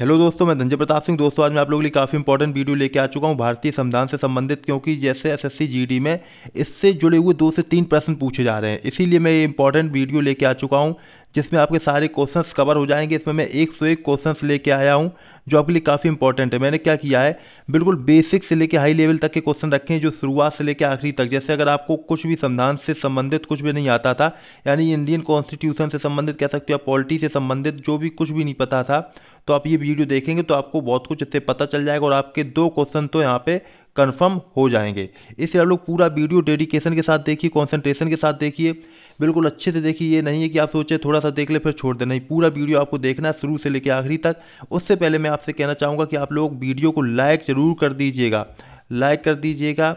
hello दोस्तों मैं धनजय प्रताप सिंह दोस्तों आज मैं आप लोगों के लिए काफ़ी इंपॉर्टेंट वीडियो लेके आ चुका हूँ भारतीय संविधान से संबंधित क्योंकि जैसे एसएससी जीडी में इससे जुड़े हुए दो से तीन प्रश्न पूछे जा रहे हैं इसीलिए मैं ये इंपॉर्टेंट वीडियो लेके आ चुका हूँ जिसमें आपके सारे क्वेश्चंस कवर हो जाएंगे इसमें मैं एक सौ एक क्वेश्चंस लेके आया हूँ जो आपके लिए काफ़ी इंपॉर्टेंट है मैंने क्या किया है बिल्कुल बेसिक से लेके हाई लेवल तक के क्वेश्चन रखे हैं जो शुरुआत से लेके आखिरी तक जैसे अगर आपको कुछ भी संविधान से संबंधित कुछ भी नहीं आता था यानी इंडियन कॉन्स्टिट्यूशन से संबंधित कह सकते हो या पॉलिटी से संबंधित जो भी कुछ भी नहीं पता था तो आप ये वीडियो देखेंगे तो आपको बहुत कुछ इससे पता चल जाएगा और आपके दो क्वेश्चन तो यहाँ पे कन्फर्म हो जाएंगे इसलिए आप लोग पूरा वीडियो डेडिकेशन के साथ देखिए कॉन्सेंट्रेशन के साथ देखिए बिल्कुल अच्छे से देखिए ये नहीं है कि आप सोचें थोड़ा सा देख ले फिर छोड़ देना नहीं पूरा वीडियो आपको देखना है शुरू से लेकर आखिरी तक उससे पहले मैं आपसे कहना चाहूँगा कि आप लोग वीडियो को लाइक ज़रूर कर दीजिएगा लाइक कर दीजिएगा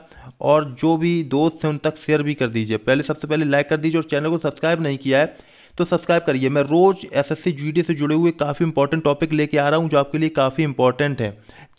और जो भी दोस्त हैं उन तक शेयर भी कर दीजिए पहले सबसे पहले लाइक कर दीजिए और चैनल को सब्सक्राइब नहीं किया है तो सब्सक्राइब करिए मैं रोज़ एस एस से जुड़े हुए काफ़ी इंपॉर्टेंट टॉपिक लेके आ रहा हूँ जो आपके लिए काफ़ी इंपॉर्टेंट है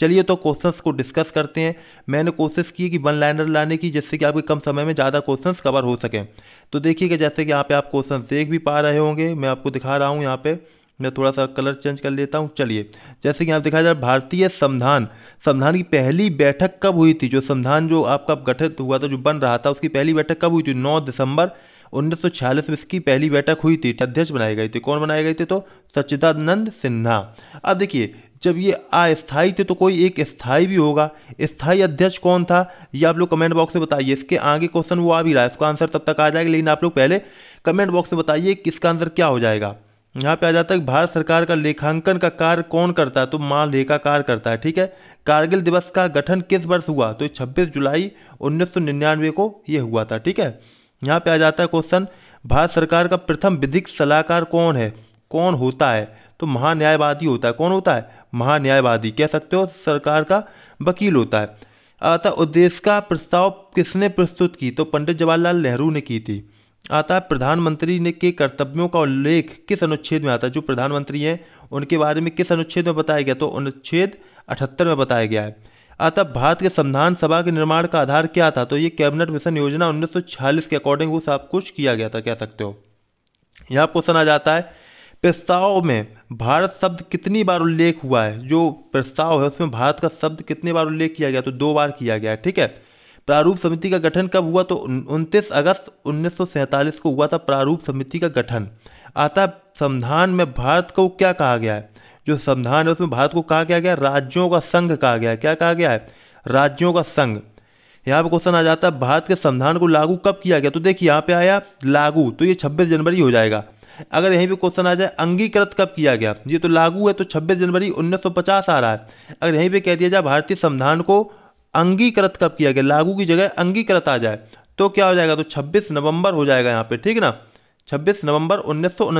चलिए तो क्वेश्चंस को डिस्कस करते हैं मैंने कोशिश की कि वन लाइनर लाने की जिससे कि आपके कम समय में ज़्यादा क्वेश्चंस कवर हो सकें तो देखिएगा जैसे कि यहाँ पे आप क्वेश्चंस देख भी पा रहे होंगे मैं आपको दिखा रहा हूँ यहाँ पे मैं थोड़ा सा कलर चेंज कर लेता हूँ चलिए जैसे कि आप देखा जाए भारतीय संविधान संविधान की पहली बैठक कब हुई थी जो संविधान जो आपका गठित हुआ था जो बन रहा था उसकी पहली बैठक कब हुई थी नौ दिसंबर उन्नीस में इसकी पहली बैठक हुई थी अध्यक्ष बनाए गए थे कौन बनाए गए थे तो सच्चिदानंद सिन्हा अब देखिए जब ये अस्थाई थे तो कोई एक स्थायी भी होगा स्थायी अध्यक्ष कौन था ये आप लोग कमेंट बॉक्स में बताइए इसके आगे क्वेश्चन वो आ भी रहा है इसका आंसर तब तक आ जाएगा लेकिन आप लोग पहले कमेंट बॉक्स में बताइए किसका आंसर क्या हो जाएगा यहाँ पे आ जाता है भारत सरकार का लेखांकन का कार्य कौन करता है तो महालेखाकार करता है ठीक है कारगिल दिवस का गठन किस वर्ष हुआ तो 26 जुलाई 1999 को यह हुआ था ठीक है यहाँ पे आ जाता है क्वेश्चन भारत सरकार का प्रथम विधिक सलाहकार कौन है कौन होता है तो महान्यायवादी होता है कौन होता है महान्यायवादी कह सकते हो सरकार का वकील होता है आता उद्देश्य का प्रस्ताव किसने प्रस्तुत की तो पंडित जवाहरलाल नेहरू ने की थी आता प्रधानमंत्री ने के कर्तव्यों का उल्लेख किस अनुच्छेद में आता है जो प्रधानमंत्री हैं उनके बारे में किस अनुच्छेद में बताया गया तो अनुच्छेद अठहत्तर में बताया गया है अतः भारत के संविधान सभा के निर्माण का आधार क्या था तो ये कैबिनेट मिशन योजना 1946 के अकॉर्डिंग वो सब कुछ किया गया था कह सकते हो यहाँ क्वेश्चन आ जाता है प्रस्ताव में भारत शब्द कितनी बार उल्लेख हुआ है जो प्रस्ताव है उसमें भारत का शब्द कितनी बार उल्लेख किया गया तो दो बार किया गया ठीक है प्रारूप समिति का गठन कब हुआ तो उनतीस अगस्त उन्नीस को हुआ था प्रारूप समिति का गठन आता संविधान में भारत को क्या कहा गया है जो संविधान है उसमें भारत को कहा गया गया राज्यों का संघ कहा गया क्या कहा गया है राज्यों का संघ यहाँ पे क्वेश्चन आ जाता है भारत के संविधान को लागू कब किया गया तो देखिए यहाँ पे आया लागू तो ये 26 जनवरी हो जाएगा अगर यहीं पे क्वेश्चन आ जाए अंगीकृत कब किया गया ये तो लागू है तो 26 जनवरी 1950 आ रहा है अगर यहीं पे कह दिया जाए भारतीय संविधान को अंगीकृत कब किया गया लागू की जगह अंगीकृत आ जाए तो क्या हो जाएगा तो छब्बीस नवंबर हो जाएगा यहाँ पे ठीक ना छब्बीस नवंबर उन्नीस सौ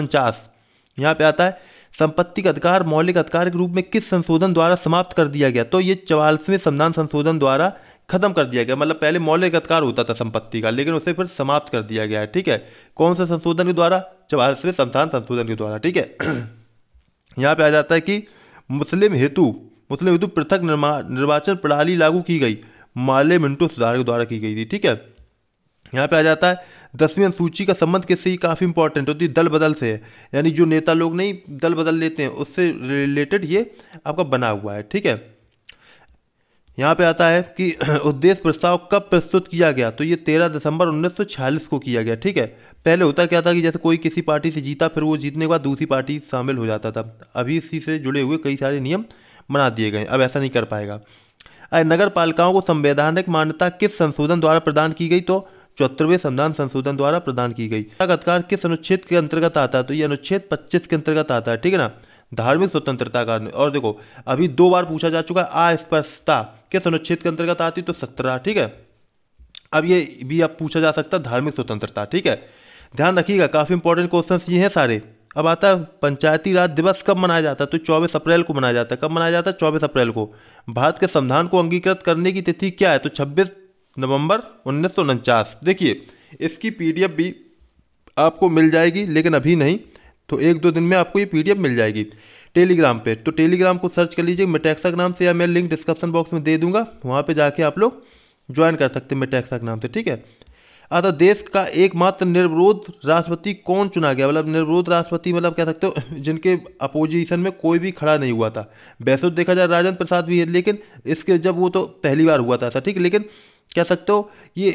पे आता है संपत्ति का अधिकार मौलिक अधिकार के रूप में किस संशोधन द्वारा समाप्त कर दिया गया तो ये चवालसवें संविधान संशोधन द्वारा खत्म कर दिया गया मतलब पहले मौलिक अधिकार होता था संपत्ति का लेकिन उसे फिर समाप्त कर दिया गया है ठीक है कौन से संशोधन के द्वारा चवालीसवें संविधान संशोधन के द्वारा ठीक है यहाँ पे आ जाता है कि मुस्लिम हेतु मुस्लिम हेतु पृथक निर्वाचन प्रणाली लागू की गई माले मिंटो सुधार के द्वारा की गई थी ठीक है यहाँ पे आ जाता है दसवीं अनुसूची का संबंध किससे काफ़ी इंपॉर्टेंट होती है दल बदल से है यानी जो नेता लोग नहीं दल बदल लेते हैं उससे रिलेटेड ये आपका बना हुआ है ठीक है यहाँ पे आता है कि उद्देश्य प्रस्ताव कब प्रस्तुत किया गया तो ये तेरह दिसंबर उन्नीस को किया गया ठीक है पहले होता क्या था कि जैसे कोई किसी पार्टी से जीता फिर वो जीतने के बाद दूसरी पार्टी शामिल हो जाता था अभी इसी से जुड़े हुए कई सारे नियम बना दिए गए अब ऐसा नहीं कर पाएगा नगर पालिकाओं को संवैधानिक मान्यता किस संशोधन द्वारा प्रदान की गई तो चौहत्तरवें संविधान संशोधन द्वारा प्रदान की गई अधिकार किस अनुच्छेद के अंतर्गत आता है तो ये अनुच्छेद पच्चीस के अंतर्गत आता है ठीक है ना धार्मिक स्वतंत्रता का और देखो अभी दो बार पूछा जा चुका है अस्पष्टता किस अनुच्छेद के अंतर्गत आती तो सत्रह ठीक है अब ये भी अब पूछा जा सकता है धार्मिक स्वतंत्रता ठीक है ध्यान रखिएगा काफ़ी इंपॉर्टेंट क्वेश्चन ये हैं सारे अब आता है पंचायती राज दिवस कब मनाया जाता है तो चौबीस अप्रैल को मनाया जाता है कब मनाया जाता है चौबीस अप्रैल को भारत के संविधान को अंगीकृत करने की तिथि क्या है तो छब्बीस नवंबर उन्नीस देखिए इसकी पीडीएफ भी आपको मिल जाएगी लेकिन अभी नहीं तो एक दो दिन में आपको ये पीडीएफ मिल जाएगी टेलीग्राम पे तो टेलीग्राम को सर्च कर लीजिए टैक्सा के नाम से या मैं लिंक डिस्क्रिप्शन बॉक्स में दे दूंगा वहाँ पे जाके आप लोग ज्वाइन कर सकते हैं टैक्सा के नाम से ठीक है अतः देश का एकमात्र निर्विरोध राष्ट्रपति कौन चुना गया मतलब निर्विरोध राष्ट्रपति मतलब कह सकते हो जिनके अपोजिशन में कोई भी खड़ा नहीं हुआ था वैसे तो देखा जाए राजेंद्र प्रसाद भी है लेकिन इसके जब वो तो पहली बार हुआ था ठीक लेकिन कह सकते हो ये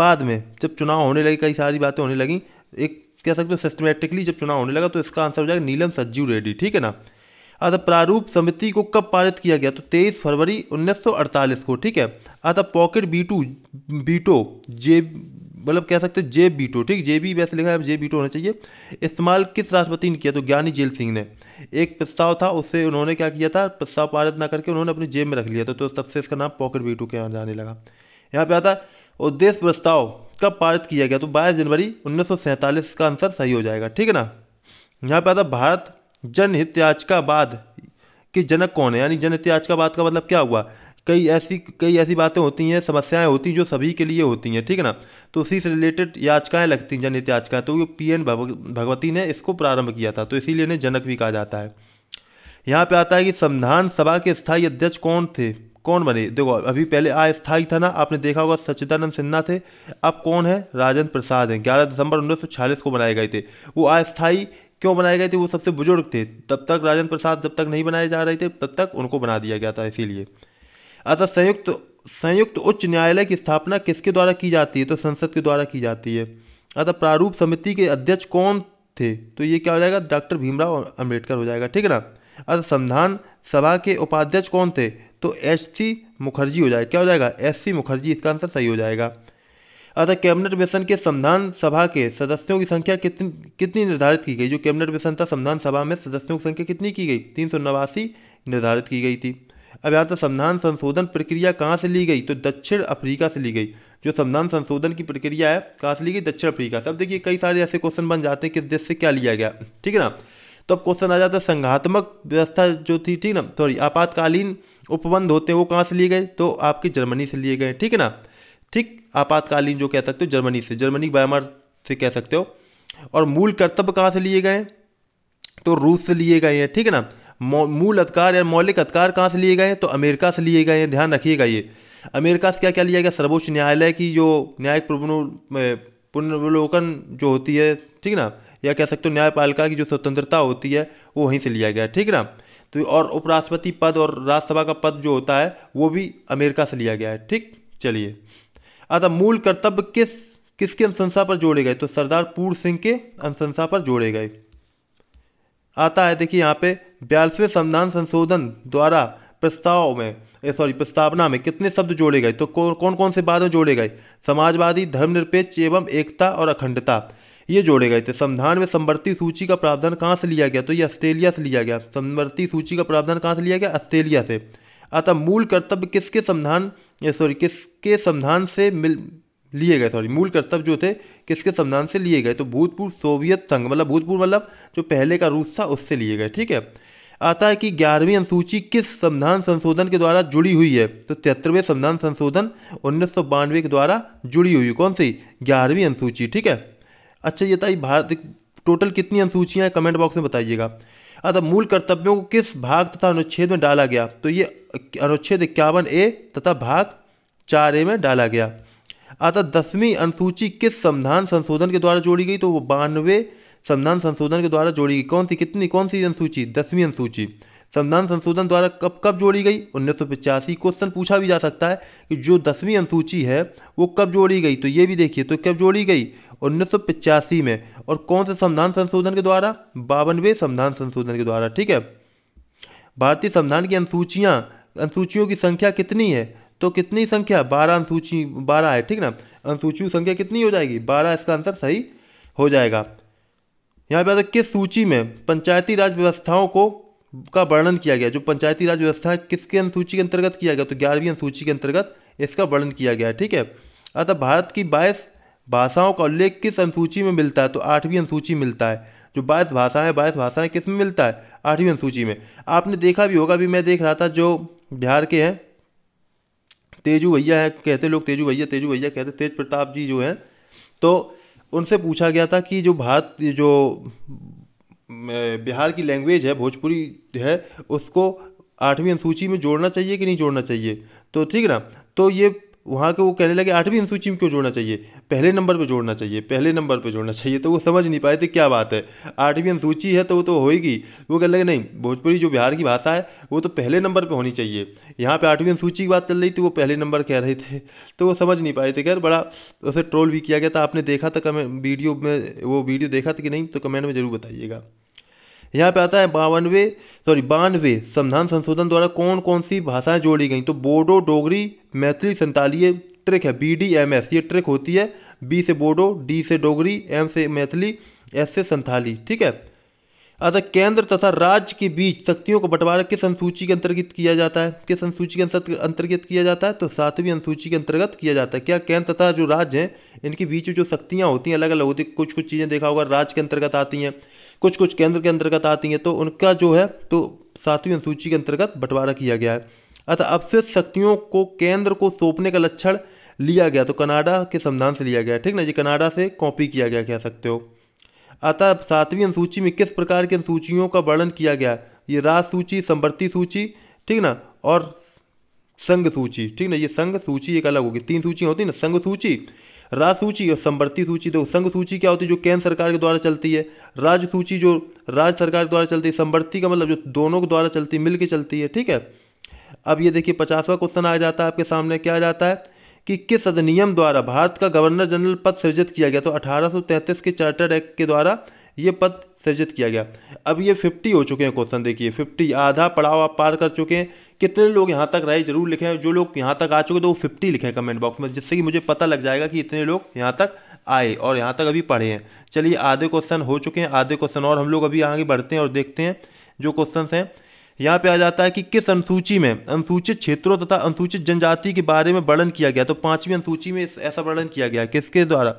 बाद में जब चुनाव होने लगे कई सारी बातें होने लगी एक कह सकते हो सिस्टमेटिकली जब चुनाव होने लगा तो इसका आंसर हो जाएगा नीलम सज्जू रेड्डी ठीक है ना अतः प्रारूप समिति को कब पारित किया गया तो 23 फरवरी 1948 को ठीक है अतः पॉकेट बीटू बीटो जे मतलब कह सकते हैं जे बीटो ठीक जे बी वैसे लिखा है जे बीटो होना चाहिए इस्तेमाल किस राष्ट्रपति ने किया तो ज्ञानी जेल सिंह ने एक प्रस्ताव था उससे उन्होंने क्या किया था प्रस्ताव पारित ना करके उन्होंने अपनी जेब में रख लिया था तो तब से इसका नाम पॉकेट बीटो के यहाँ जाने लगा यहाँ पे आता उद्देश्य प्रस्ताव कब पारित किया गया तो 22 जनवरी उन्नीस का आंसर सही हो जाएगा ठीक है ना यहाँ पे आता भारत जनहित याचिकावाद के जनक कौन है यानी जनहित याचिकावाद का मतलब क्या हुआ कई ऐसी कई ऐसी बातें होती हैं समस्याएं होती हैं जो सभी के लिए होती हैं ठीक है ना तो उसी से रिलेटेड याचिकाएं लगती हैं जनहित याचिकाएं तो पी एन भगवती ने इसको प्रारंभ किया था तो इसीलिए इन्हें जनक भी कहा जाता है यहाँ पे आता है कि संविधान सभा के स्थायी अध्यक्ष कौन थे कौन बने देखो अभी पहले अस्थायी था ना आपने देखा होगा सच्चिदानंद सिन्हा थे अब कौन है राजेंद्र प्रसाद हैं ग्यारह दिसंबर उन्नीस को बनाए गए थे वो अस्थायी क्यों बनाए गए थे वो सबसे बुजुर्ग थे तब तक राजेंद्र प्रसाद जब तक नहीं बनाए जा रहे थे तब तक उनको बना दिया गया था इसीलिए अतः संयुक्त संयुक्त उच्च न्यायालय की स्थापना किसके द्वारा की जाती है तो संसद के द्वारा की जाती है अतः प्रारूप समिति के अध्यक्ष कौन थे तो ये क्या हो जाएगा डॉक्टर भीमराव अम्बेडकर हो जाएगा ठीक है ना अतः संविधान सभा के उपाध्यक्ष कौन थे तो एच सी मुखर्जी हो जाएगा क्या हो जाएगा एस सी मुखर्जी इसका आंसर सही हो जाएगा अतः कैबिनेट मिशन के संविधान सभा के सदस्यों की संख्या कितनी कितनी निर्धारित की गई जो कैबिनेट मिशन था संविधान सभा में सदस्यों की संख्या कितनी की गई तीन सौ नवासी निर्धारित की गई थी अब यहाँ तो संविधान संशोधन प्रक्रिया कहाँ से ली गई तो दक्षिण अफ्रीका से ली गई जो संविधान संशोधन की प्रक्रिया है कहाँ से ली गई दक्षिण अफ्रीका से अब देखिए कई सारे ऐसे क्वेश्चन बन जाते हैं किस देश से क्या लिया गया ठीक है ना तो अब क्वेश्चन आ जाता है संघात्मक व्यवस्था जो थी ठीक ना सॉरी आपातकालीन उपबंध होते हैं वो कहाँ से लिए गए तो आपके जर्मनी से लिए गए ठीक है ना ठीक आपातकालीन जो कह सकते हो जर्मनी से जर्मनी बायमार से कह सकते हो और मूल कर्तव्य कहाँ से लिए गए तो रूस से लिए गए हैं ठीक है ना मूल अधिकार या मौलिक अधिकार कहाँ से लिए गए हैं तो अमेरिका से लिए गए हैं ध्यान रखिएगा ये अमेरिका से क्या क्या लिया गया सर्वोच्च न्यायालय की जो न्यायिक पुनर्वलोकन जो होती है ठीक है ना या कह सकते हो न्यायपालिका की जो स्वतंत्रता होती है वो वहीं से लिया गया ठीक है ना तो और उपराष्ट्रपति पद और राज्यसभा का पद जो होता है वो भी अमेरिका से लिया गया है ठीक चलिए अतः मूल कर्तव्य किस किसके अनुशंसा पर जोड़े गए तो सरदार पूर सिंह के अनुशंसा पर जोड़े गए आता है देखिए यहाँ पे बयालीसवें संविधान संशोधन द्वारा प्रस्ताव में सॉरी प्रस्तावना में कितने शब्द जोड़े गए तो कौन कौन से बातें जोड़े गए समाजवादी धर्मनिरपेक्ष एवं एकता और अखंडता ये जोड़े गए थे संविधान में समवर्ती सूची का प्रावधान कहाँ से लिया गया तो ये ऑस्ट्रेलिया से लिया गया समवर्ती सूची का प्रावधान कहाँ से लिया गया ऑस्ट्रेलिया से अतः मूल कर्तव्य किसके संविधान सॉरी किसके संविधान से मिल लिए गए सॉरी मूल कर्तव्य जो थे किसके संविधान से लिए गए तो भूतपूर्व सोवियत संघ मतलब भूतपूर्व मतलब जो पहले का रूस था उससे लिए गए ठीक है आता है कि ग्यारहवीं अनुसूची किस संविधान संशोधन के द्वारा जुड़ी हुई है तो तिहत्तरवें संविधान संशोधन उन्नीस के द्वारा जुड़ी हुई कौन सी ग्यारहवीं अनुसूची ठीक है अच्छा ये था भारत टोटल कितनी अनुसूचियाँ हैं कमेंट बॉक्स में बताइएगा अतः मूल कर्तव्यों को किस भाग तथा अनुच्छेद में डाला गया तो ये अनुच्छेद इक्यावन ए तथा भाग चार ए में डाला गया अतः दसवीं अनुसूची किस संविधान संशोधन के द्वारा जोड़ी गई तो वो बानवे संविधान संशोधन के द्वारा जोड़ी गई कौन सी कितनी कौन सी अनुसूची दसवीं अनुसूची संविधान संशोधन द्वारा कब कब जोड़ी गई उन्नीस सौ पिचासी क्वेश्चन पूछा भी जा सकता है कि जो दसवीं अनुसूची है वो कब जोड़ी गई तो ये भी देखिए तो कब जोड़ी गई उन्नीस में और कौन से संविधान संशोधन के द्वारा बावनवे संविधान संशोधन के द्वारा ठीक है भारतीय संविधान की अनुसूचियाँ अनुसूचियों की संख्या कितनी है तो कितनी संख्या बारह अनुसूची बारह है ठीक ना अनुसूचियों संख्या कितनी हो जाएगी बारह इसका आंसर सही हो जाएगा यहाँ पे किस सूची में पंचायती राज व्यवस्थाओं को का वर्णन किया गया जो पंचायती राज व्यवस्था किसके अनुसूची के अंतर्गत किया गया तो ग्यारहवीं अनुसूची के अंतर्गत इसका वर्णन किया गया ठीक है अतः भारत की बाईस भाषाओं का उल्लेख किस अनुसूची में मिलता है तो आठवीं अनुसूची मिलता है जो बाईस भाषा है बाईस भाषाएं किस में मिलता है आठवीं अनुसूची में आपने देखा भी होगा अभी मैं देख रहा था जो बिहार के हैं तेजू भैया है कहते लोग तेजू भैया तेजू भैया कहते तेज प्रताप जी जो हैं तो उनसे पूछा गया था कि जो भारत जो बिहार की लैंग्वेज है भोजपुरी है उसको आठवीं अनुसूची में जोड़ना चाहिए कि नहीं जोड़ना चाहिए तो ठीक ना तो ये वहाँ के वो कहने लगे आठवीं अनुसूची में क्यों जोड़ना चाहिए पहले नंबर पे जोड़ना चाहिए पहले नंबर पे जोड़ना चाहिए तो वो समझ नहीं पाए थे क्या बात है आठवीं अनुसूची है तो वो तो होएगी वो कहने लगे नहीं भोजपुरी जो बिहार की भाषा है वो तो पहले नंबर पर होनी चाहिए यहाँ पर आठवीं अनुसूची की बात चल रही थी वो पहले नंबर कह रहे थे तो वो समझ नहीं पाए थे खैर बड़ा उसे ट्रोल भी किया गया था आपने देखा था कमेंट वीडियो में वो वीडियो देखा था कि नहीं तो कमेंट में ज़रूर बताइएगा यहाँ पे आता है बावनवे सॉरी बानवे संविधान संशोधन द्वारा कौन कौन सी भाषाएं जोड़ी गई तो बोडो डोगरी मैथिली संताली ये ट्रिक है बी डी एम एस ये ट्रिक होती है बी से बोडो डी से डोगरी एम से मैथिली एस से संथाली ठीक है अतः केंद्र तथा राज्य के बीच शक्तियों का बंटवारा किस अनुसूची के अंतर्गत किया जाता है किस अनुसूची के अंतर्गत किया जाता है तो सातवीं अनुसूची के अंतर्गत किया जाता है क्या केंद्र तथा जो राज्य हैं इनके बीच में जो शक्तियाँ होती हैं अलग अलग होती हैं कुछ कुछ चीज़ें देखा होगा राज्य के अंतर्गत आती हैं कुछ कुछ केंद्र के अंतर्गत आती हैं तो उनका जो है तो सातवीं अनुसूची के अंतर्गत बंटवारा किया गया है अतः अवशिष्ट शक्तियों को केंद्र को सौंपने का लक्षण लिया गया तो कनाडा के संविधान से लिया गया ठीक ना जी कनाडा से कॉपी किया गया कह सकते हो अतः सातवीं अनुसूची में किस प्रकार की अनुसूचियों का वर्णन किया गया ये राज सूची संवर्ती सूची ठीक ना और संघ सूची ठीक ना ये संघ सूची एक अलग होगी तीन सूची होती ना संघ सूची राज्य सूची और संवर्ती सूची तो संघ सूची क्या होती है जो केंद्र सरकार के द्वारा चलती है राज्य सूची जो राज्य सरकार के द्वारा चलती है संवर्ती का मतलब जो दोनों के द्वारा चलती मिलकर मिल के चलती है ठीक है अब ये देखिए पचासवा क्वेश्चन आ जाता है आपके सामने क्या आ जाता है कि किस अधिनियम द्वारा भारत का गवर्नर जनरल पद सृजित किया गया तो 1833 के चार्टर एक्ट के द्वारा ये पद सृजित किया गया अब ये 50 हो चुके हैं क्वेश्चन देखिए 50 आधा पड़ाव आप पार कर चुके हैं कितने लोग यहाँ तक रहे जरूर लिखें जो लोग यहाँ तक आ चुके तो वो फिफ्टी लिखें कमेंट बॉक्स में जिससे कि मुझे पता लग जाएगा कि इतने लोग यहाँ तक आए और यहाँ तक अभी पढ़े हैं चलिए आधे क्वेश्चन हो चुके हैं आधे क्वेश्चन और हम लोग अभी आगे बढ़ते हैं और देखते हैं जो क्वेश्चन हैं यहाँ पे आ जाता है कि किस अनुसूची में अनुसूचित क्षेत्रों तथा अनुसूचित जनजाति के बारे में वर्णन किया गया तो पांचवी अनुसूची में ऐसा वर्णन किया गया किसके द्वारा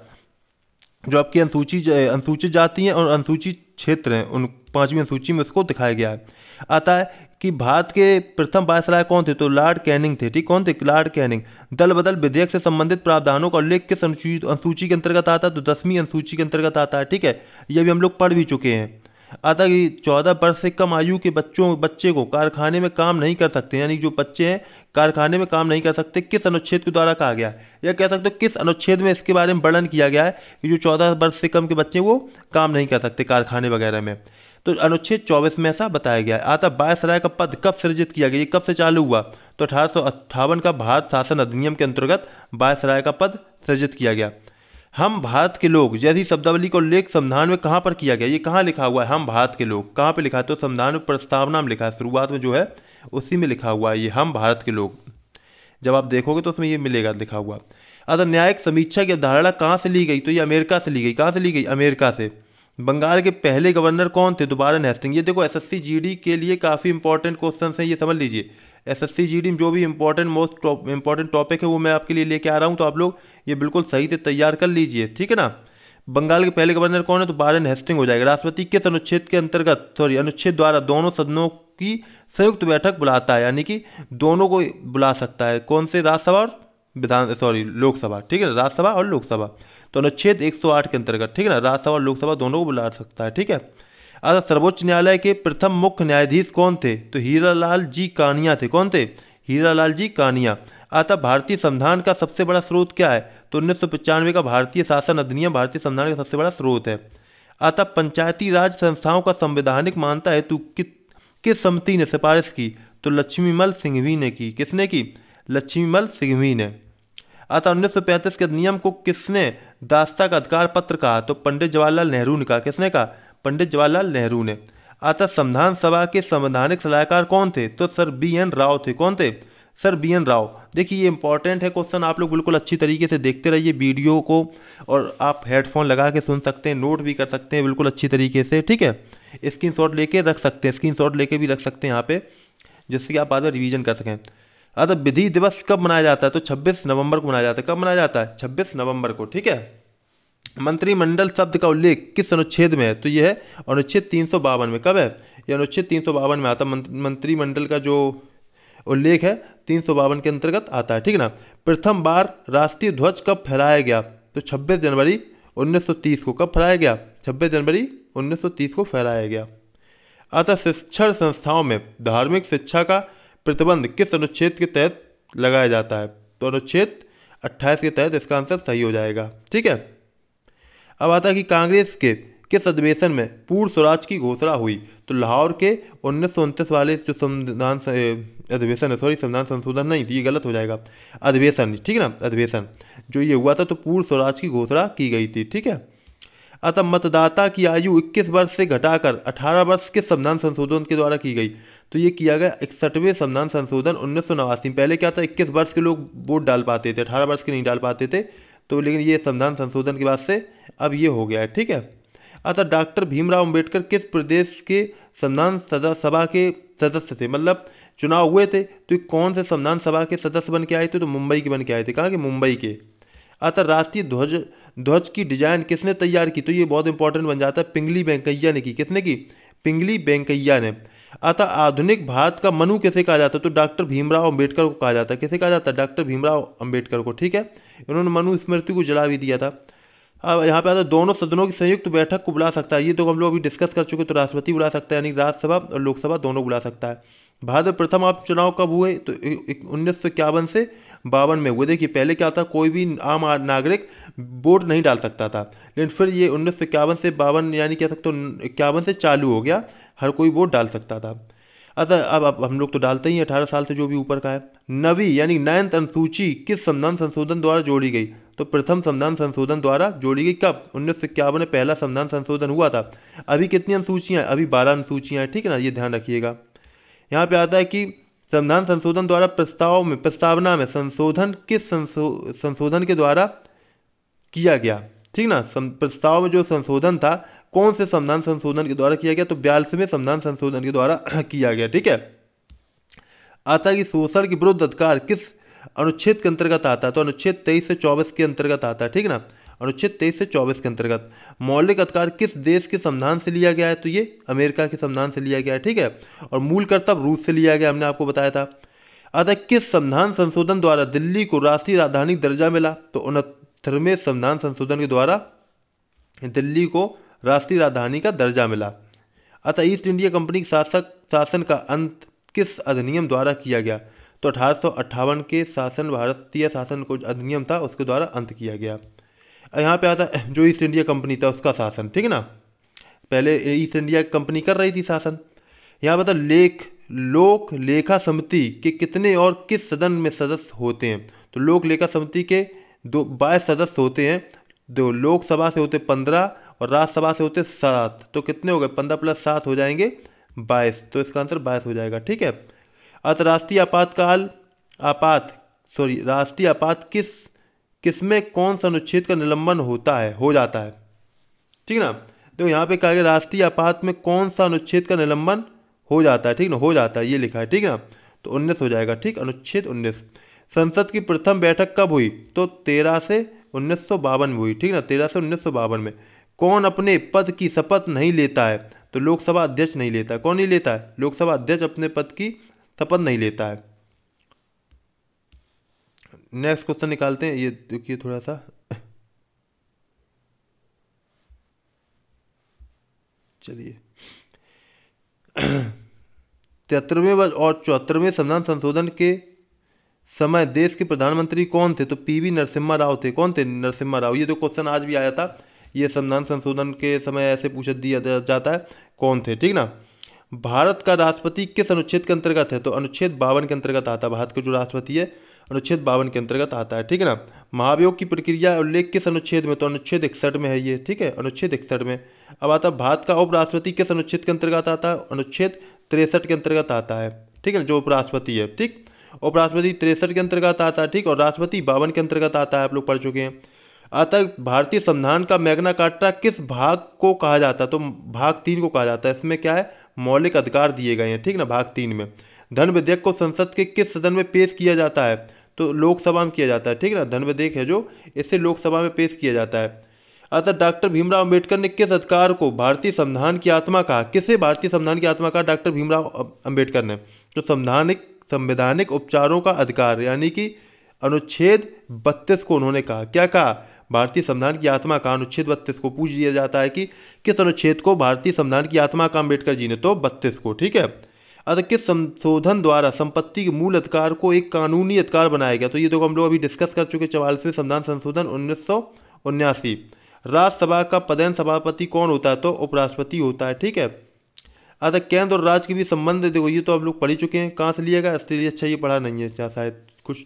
जो आपकी अनुसूची अनुसूचित जाति हैं और अनुसूचित क्षेत्र हैं उन पांचवी अनुसूची में उसको दिखाया गया है आता है कि भारत के प्रथम वायसराय कौन थे तो लॉर्ड कैनिंग थे ठीक कौन थे लॉर्ड कैनिंग दल बदल विधेयक से संबंधित प्रावधानों का उल्लेख किस अनुसूची के अंतर्गत आता है तो दसवीं अनुसूची के अंतर्गत आता है ठीक है ये भी हम लोग पढ़ भी चुके हैं अतः कि चौदह वर्ष से कम आयु के बच्चों बच्चे को कारखाने में काम नहीं कर सकते यानी जो बच्चे हैं कारखाने में काम नहीं कर सकते किस अनुच्छेद के द्वारा कहा गया या कह सकते हो किस अनुच्छेद में इसके बारे में वर्णन किया गया है कि जो चौदह वर्ष से कम के बच्चे वो काम नहीं कर सकते कारखाने वगैरह में तो अनुच्छेद चौबीस में ऐसा बताया गया है आता बायसराय का पद कब सृजित किया गया कब से चालू हुआ तो अठारह का भारत शासन अधिनियम के अंतर्गत बायसराय का पद सृजित किया गया हम भारत के लोग जैसी शब्दावली का उल्लेख संविधान में कहाँ पर किया गया ये कहाँ लिखा हुआ है हम भारत के लोग कहाँ पे लिखा है तो संविधान में प्रस्तावना में लिखा है शुरुआत में जो है उसी में लिखा हुआ है ये हम भारत के लोग जब आप देखोगे तो उसमें ये मिलेगा लिखा हुआ अगर न्यायिक समीक्षा की अवधारणा कहाँ से ली गई तो ये अमेरिका से ली गई कहाँ से ली गई अमेरिका से बंगाल के पहले गवर्नर कौन थे दोबारा सिंह ये देखो एसएससी जीडी के लिए काफ़ी इंपॉर्टेंट क्वेश्चन हैं ये समझ लीजिए एसएससी जीडी में जो भी इंपॉर्टेंट मोस्ट इंपॉर्टेंट टॉपिक है वो मैं आपके लिए लेके आ रहा हूँ तो आप लोग ये बिल्कुल सही से तैयार कर लीजिए ठीक है ना बंगाल के पहले गवर्नर कौन है तो बारन हेस्टिंग हो जाएगा राष्ट्रपति किस अनुच्छेद के अंतर्गत सॉरी अनुच्छेद द्वारा दोनों सदनों की संयुक्त बैठक बुलाता है यानी कि दोनों को बुला सकता है कौन से राज्यसभा और विधान सॉरी लोकसभा ठीक है ना राज्यसभा और लोकसभा तो अनुच्छेद 108 के अंतर्गत ठीक है ना राज्यसभा और लोकसभा दोनों को बुला सकता है ठीक है अच्छा सर्वोच्च न्यायालय के प्रथम मुख्य न्यायाधीश कौन थे तो हीरा जी कानिया थे कौन थे हीरा जी कानिया अतः अच्छा, भारतीय संविधान का सबसे बड़ा स्रोत क्या है तो उन्नीस का भारतीय शासन अधिनियम भारतीय संविधान का सबसे बड़ा स्रोत है अतः अच्छा, पंचायती राज संस्थाओं का संवैधानिक मानता हेतु तो कि, किस समिति ने सिफारिश की तो लक्ष्मीमल सिंघवी ने की किसने की लक्ष्मीमल सिंघवी ने अतः उन्नीस के नियम को किसने दास्ता का अधिकार पत्र कहा तो पंडित जवाहरलाल नेहरू ने कहा किसने कहा पंडित जवाहरलाल नेहरू ने अतः संविधान सभा के संवैधानिक सलाहकार कौन थे तो सर बी एन राव थे कौन थे सर बी एन राव देखिए ये इंपॉर्टेंट है क्वेश्चन आप लोग बिल्कुल अच्छी तरीके से देखते रहिए वीडियो को और आप हेडफोन लगा के सुन सकते हैं नोट भी कर सकते हैं बिल्कुल अच्छी तरीके से ठीक है स्क्रीन शॉट लेके रख सकते हैं स्क्रीन शॉट लेके भी रख सकते हैं यहाँ पे जिससे कि आप बाद में रिवीजन कर सकें अतः विधि दिवस कब मनाया जाता है तो 26 नवंबर को मनाया जाता है कब मनाया जाता है 26 नवंबर को ठीक है मंत्रिमंडल शब्द का उल्लेख किस अनुच्छेद में है तो यह है अनुच्छेद तीन में कब है यह अनुच्छेद तीन में आता है मंत्रिमंडल का जो उल्लेख है तीन के अंतर्गत आता है ठीक है ना प्रथम बार राष्ट्रीय ध्वज कब फहराया गया तो छब्बीस जनवरी 1930 को कब फहराया गया 26 जनवरी 1930 को फहराया गया अतः शिक्षण संस्थाओं में धार्मिक शिक्षा का प्रतिबंध किस अनुच्छेद के तहत लगाया जाता है तो अनुच्छेद 28 के तहत इसका आंसर सही हो जाएगा ठीक है अब आता है कि कांग्रेस के किस अधिवेशन में पूर्ण स्वराज की घोषणा हुई तो लाहौर के उन्नीस वाले जो संविधान अधिवेशन है सॉरी संविधान संशोधन नहीं ये गलत हो जाएगा अधिवेशन ठीक है ना अधिवेशन जो ये हुआ था तो पूर्ण स्वराज की घोषणा की गई थी ठीक है अतः मतदाता की आयु 21 वर्ष से घटाकर 18 वर्ष के संविधान संशोधन के द्वारा की गई तो ये किया गया इकसठवें संविधान संशोधन उन्नीस सौ नवासी में पहले क्या था इक्कीस वर्ष के लोग वोट डाल पाते थे अठारह वर्ष के नहीं डाल पाते थे तो लेकिन ये संविधान संशोधन के बाद से अब ये हो गया है ठीक है अतः डॉक्टर भीमराव अम्बेडकर किस प्रदेश के संविधान सभा के सदस्य थे मतलब चुनाव हुए थे तो कौन से संविधान सभा के सदस्य बन के आए थे तो मुंबई के बन के आए थे कहाँ के मुंबई के अतः राष्ट्रीय ध्वज ध्वज की डिजाइन किसने तैयार की तो ये बहुत इंपॉर्टेंट बन जाता है पिंगली वेंकैया ने की किसने की पिंगली वेंकैया ने अतः आधुनिक भारत का मनु कैसे कहा जाता है तो डॉक्टर भीमराव अंबेडकर को कहा जाता है कैसे कहा जाता है डॉक्टर भीमराव अंबेडकर को ठीक है इन्होंने मनु स्मृति को जला भी दिया था अब यहाँ पे आता है दोनों सदनों की संयुक्त बैठक को बुला सकता है ये तो हम लोग अभी डिस्कस कर चुके तो राष्ट्रपति बुला सकता है यानी राज्यसभा और लोकसभा दोनों बुला सकता है भारत में प्रथम आप चुनाव कब हुए तो उन्नीस से बावन में हुए देखिए पहले क्या था कोई भी आम नागरिक वोट नहीं डाल सकता था लेकिन फिर ये उन्नीस से बावन यानी कह सकते हो इक्यावन से चालू हो गया हर कोई वोट डाल सकता था अतः अब अब हम लोग तो डालते ही अठारह साल से जो भी ऊपर का है नवी यानी नाइन्थ अनुसूची किस संविधान संशोधन द्वारा जोड़ी गई तो प्रथम संविधान संशोधन द्वारा जोड़ी गई कब उन्नीस सौ इक्यावन में पहला संविधान संशोधन हुआ था अभी कितनी अनुसूचियाँ अभी बारह अनुसूचियाँ हैं ठीक है ना ये ध्यान रखिएगा यहाँ पे आता है कि संविधान संशोधन द्वारा प्रस्ताव में प्रस्तावना में संशोधन किस संशोधन के द्वारा किया गया ठीक ना प्रस्ताव में जो संशोधन था कौन से संविधान संशोधन के द्वारा किया गया तो बयालीसवें संविधान संशोधन के द्वारा किया गया ठीक है आता है कि शोषण के विरुद्ध अधिकार किस अनुच्छेद के अंतर्गत आता है तो अनुच्छेद तेईस से चौबीस के अंतर्गत आता है ठीक ना अनुच्छेद तेईस से चौबीस के अंतर्गत मौलिक अधिकार किस देश के संविधान से लिया गया है तो ये अमेरिका के संविधान से लिया गया है ठीक है और मूल कर्तव्य रूस से लिया गया हमने आपको बताया था अतः किस संविधान संशोधन द्वारा दिल्ली को राष्ट्रीय राजधानी दर्जा मिला तो उनहत्तरवें संविधान संशोधन के द्वारा दिल्ली को राष्ट्रीय राजधानी का दर्जा मिला अतः ईस्ट इंडिया कंपनी के शासक शासन का अंत किस अधिनियम द्वारा किया गया तो अठारह के शासन भारतीय शासन को अधिनियम था उसके द्वारा अंत किया गया यहाँ पे आता जो ईस्ट इंडिया कंपनी था उसका शासन ठीक है ना पहले ईस्ट इंडिया कंपनी कर रही थी शासन यहाँ पता लेख लोक लेखा समिति के कितने और किस सदन में सदस्य होते हैं तो लोक लेखा समिति के दो बाईस सदस्य होते हैं दो लोकसभा से होते पंद्रह और राज्यसभा से होते सात तो कितने हो गए पंद्रह प्लस सात हो जाएंगे बाईस तो इसका आंसर बाईस हो जाएगा ठीक है राष्ट्रीय आपातकाल आपात सॉरी राष्ट्रीय आपात किस किसमें में कौन सा अनुच्छेद का निलंबन होता है हो जाता है ठीक है ना तो यहाँ पे कहा गया राष्ट्रीय आपात में कौन सा अनुच्छेद का निलंबन हो जाता है ठीक ना हो जाता है ये लिखा है ठीक ना तो उन्नीस हो जाएगा ठीक अनुच्छेद उन्नीस संसद की प्रथम बैठक कब हुई तो तेरह से उन्नीस में हुई ठीक ना तेरह से उन्नीस में कौन अपने पद की शपथ नहीं लेता है तो लोकसभा अध्यक्ष नहीं लेता है कौन नहीं लेता है लोकसभा अध्यक्ष अपने पद की शपथ नहीं लेता है नेक्स्ट क्वेश्चन निकालते हैं ये देखिए थोड़ा सा चलिए तिहत्तरवें और चौहत्तरवें संविधान संशोधन के समय देश के प्रधानमंत्री कौन थे तो पीवी नरसिम्हा राव थे कौन थे नरसिम्हा राव ये तो क्वेश्चन आज भी आया था ये संविधान संशोधन के समय ऐसे पूछ दिया जाता है कौन थे ठीक ना भारत का राष्ट्रपति किस अनुच्छेद के अंतर्गत है तो अनुच्छेद बावन के अंतर्गत आता है भारत का जो राष्ट्रपति है अनुच्छेद बावन के अंतर्गत आता है ठीक है ना महाभियोग की प्रक्रिया उल्लेख किस अनुच्छेद में तो अनुच्छेद इकसठ में है ये ठीक है अनुच्छेद इकसठ में अब आता भारत का उपराष्ट्रपति किस अनुच्छेद के अंतर्गत आता है अनुच्छेद तिरसठ के अंतर्गत आता है ठीक है ना जो उपराष्ट्रपति है ठीक उपराष्ट्रपति तिरसठ के अंतर्गत आता है ठीक और राष्ट्रपति बावन के अंतर्गत आता है आप लोग पढ़ चुके हैं अतः भारतीय संविधान का मैग्ना कार्टा किस भाग को कहा जाता है तो भाग तीन को कहा जाता है इसमें क्या है मौलिक अधिकार दिए गए हैं ठीक ना भाग तीन में धन विधेयक को संसद के किस सदन में पेश किया जाता है तो लोकसभा में किया जाता है ठीक ना धन विधेयक है जो इसे लोकसभा में पेश किया जाता है अतः डॉक्टर भीमराव अंबेडकर ने किस अधिकार को भारतीय संविधान की आत्मा कहा किसे भारतीय संविधान की आत्मा कहा डॉक्टर भीमराव अंबेडकर ने तो संविधानिक संवैधानिक उपचारों का अधिकार यानी कि अनुच्छेद बत्तीस को उन्होंने कहा क्या कहा भारतीय संविधान की आत्मा का अनुच्छेद बत्तीस को पूछ दिया जाता है कि किस अनुच्छेद को भारतीय संविधान की आत्मा का अम्बेडकर जी ने तो बत्तीस को ठीक है अतः किस संशोधन द्वारा संपत्ति के मूल अधिकार को एक कानूनी अधिकार बनाया गया तो ये देखो हम लोग अभी डिस्कस कर चुके चवालीसवें संविधान संशोधन उन्नीस सौ उन्यासी राज्यसभा का पदयन सभापति कौन होता है तो उपराष्ट्रपति होता है ठीक है अतः केंद्र और राज्य के भी संबंध देखो ये तो आप लोग पढ़ ही चुके हैं कहाँ से लिएगा इसलिए अच्छा ये पढ़ा नहीं है शायद कुछ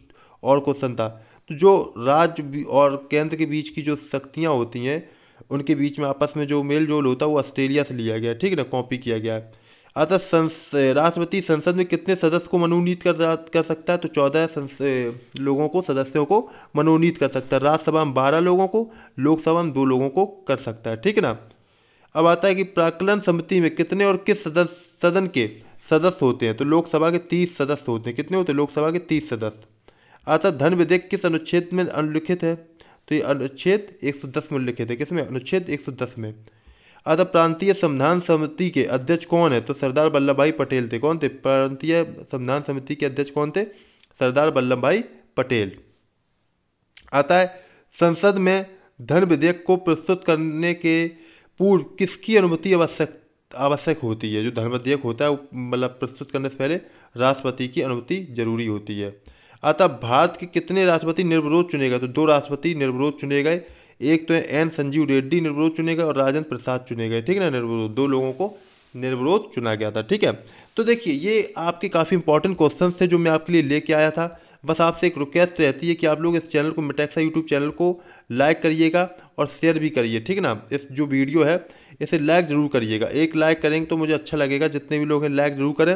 और क्वेश्चन था तो जो राज्य और केंद्र के बीच की जो शक्तियाँ होती हैं उनके बीच में आपस में जो मेल जोल होता है वो ऑस्ट्रेलिया से लिया गया ठीक है ना कॉपी किया गया अतः संस राष्ट्रपति संसद में कितने सदस्य को मनोनीत कर कर सकता है तो चौदह लोगों को सदस्यों को मनोनीत कर सकता है राज्यसभा में बारह लोगों को लोकसभा में दो लोगों को कर सकता है ठीक है ना अब आता है कि प्राकलन समिति में कितने और किस सदस्य सदन के सदस्य होते हैं तो लोकसभा के तीस सदस्य होते हैं कितने होते हैं लोकसभा के तीस सदस्य अतः धन विधेयक किस अनुच्छेद में अनुलिखित है तो ये अनुच्छेद 110 में उल्लिखित है किसमें अनुच्छेद 110 में अतः प्रांतीय संविधान समिति के अध्यक्ष कौन है तो सरदार वल्लभ भाई पटेल थे कौन थे प्रांतीय संविधान समिति के अध्यक्ष कौन थे सरदार वल्लभ भाई पटेल आता है संसद में धन विधेयक को प्रस्तुत करने के पूर्व किसकी अनुमति आवश्यक आवश्यक होती है जो धन विधेयक होता है मतलब प्रस्तुत करने से पहले राष्ट्रपति की अनुमति जरूरी होती है अतः भारत के कितने राष्ट्रपति निर्विरोध चुने गए तो दो राष्ट्रपति निर्विरोध चुने गए एक तो है एन संजीव रेड्डी निर्विरोध चुने गए और राजेंद्र प्रसाद चुने गए ठीक है ना निर्विरोध दो लोगों को निर्विरोध चुना गया था ठीक है तो देखिए ये आपके काफ़ी इंपॉर्टेंट क्वेश्चन थे जो मैं आपके लिए लेके आया था बस आपसे एक रिक्वेस्ट रहती है कि आप लोग इस चैनल को मिटैक्सा यूट्यूब चैनल को लाइक करिएगा और शेयर भी करिए ठीक है ना इस जो वीडियो है इसे लाइक ज़रूर करिएगा एक लाइक करेंगे तो मुझे अच्छा लगेगा जितने भी लोग हैं लाइक ज़रूर करें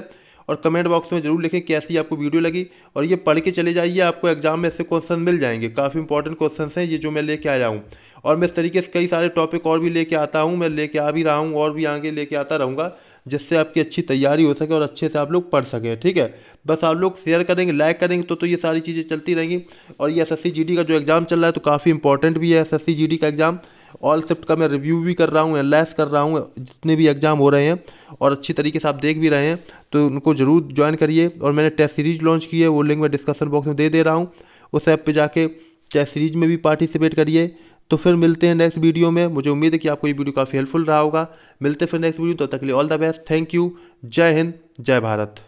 और कमेंट बॉक्स में ज़रूर लिखें कैसी आपको वीडियो लगी और ये पढ़ के चले जाइए आपको एग्जाम में ऐसे क्वेश्चन मिल जाएंगे काफ़ी इंपॉर्टेंट क्वेश्चन हैं ये जो मैं लेके आया हूँ और मैं इस तरीके से कई सारे टॉपिक और भी लेके आता हूँ मैं लेके आ भी रहा हूँ और भी आगे लेके आता रहूँगा जिससे आपकी अच्छी तैयारी हो सके और अच्छे से आप लोग पढ़ सकें ठीक है बस आप लोग शेयर करेंगे लाइक करेंगे तो तो ये सारी चीज़ें चलती रहेंगी और ये एस एस का जो एग्ज़ाम चल रहा है तो काफ़ी इंपॉर्टेंट भी है एस एस का एग्ज़ाम ऑल शिफ्ट का मैं रिव्यू भी कर रहा हूँ एनालाइज कर रहा हूँ जितने भी एग्जाम हो रहे हैं और अच्छी तरीके से आप देख भी रहे हैं तो उनको ज़रूर ज्वाइन करिए और मैंने टेस्ट सीरीज लॉन्च की है वो लिंक मैं डिस्कशन बॉक्स में दे दे रहा हूँ उस ऐप पर जाके टेस्ट सीरीज में भी पार्टिसिपेट करिए तो फिर मिलते हैं नेक्स्ट वीडियो में मुझे उम्मीद है कि आपको ये वीडियो काफ़ी हेल्पफुल रहा होगा मिलते फिर नेक्स्ट वीडियो तो तक लिए all the best thank you Jai Hind जय भारत